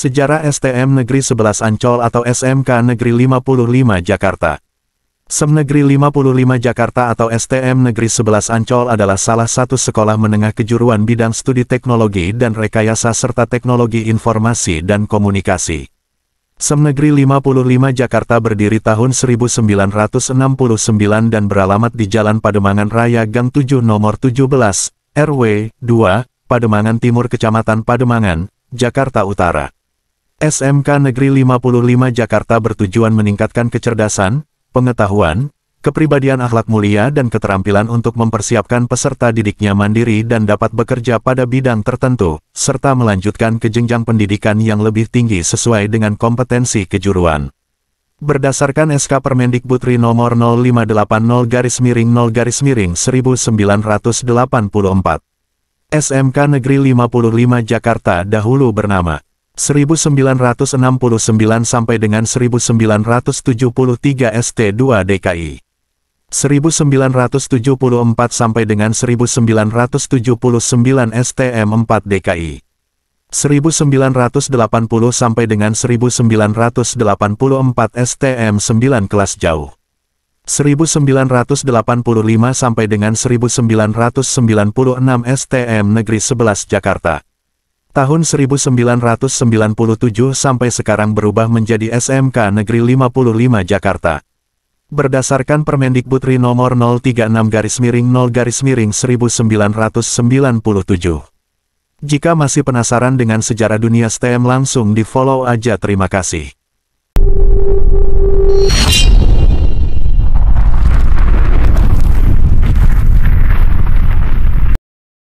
Sejarah STM Negeri 11 Ancol atau SMK Negeri 55 Jakarta e Negeri 55 Jakarta atau STM Negeri 11 Ancol adalah salah satu sekolah menengah kejuruan bidang studi teknologi dan rekayasa serta teknologi informasi dan komunikasi. E Negeri 55 Jakarta berdiri tahun 1969 dan beralamat di Jalan Pademangan Raya Gang 7 Nomor 17, RW 2, Pademangan Timur Kecamatan Pademangan, Jakarta Utara. SMK Negeri 55 Jakarta bertujuan meningkatkan kecerdasan, pengetahuan, kepribadian akhlak mulia dan keterampilan untuk mempersiapkan peserta didiknya mandiri dan dapat bekerja pada bidang tertentu, serta melanjutkan ke jenjang pendidikan yang lebih tinggi sesuai dengan kompetensi kejuruan. Berdasarkan SK Permendikbud nomor 0580 garis miring 0 garis miring 1984. SMK Negeri 55 Jakarta dahulu bernama 1969 sampai dengan 1973 ST2 DKI. 1974 sampai dengan 1979 STM4 DKI. 1980 sampai dengan 1984 STM9 kelas jauh. 1985 sampai dengan 1996 STM Negeri 11 Jakarta. Tahun 1997 sampai sekarang berubah menjadi SMK Negeri 55 Jakarta. Berdasarkan Permendikbudri nomor 036 garis miring 0 garis miring 1997. Jika masih penasaran dengan sejarah dunia STEM langsung di follow aja terima kasih.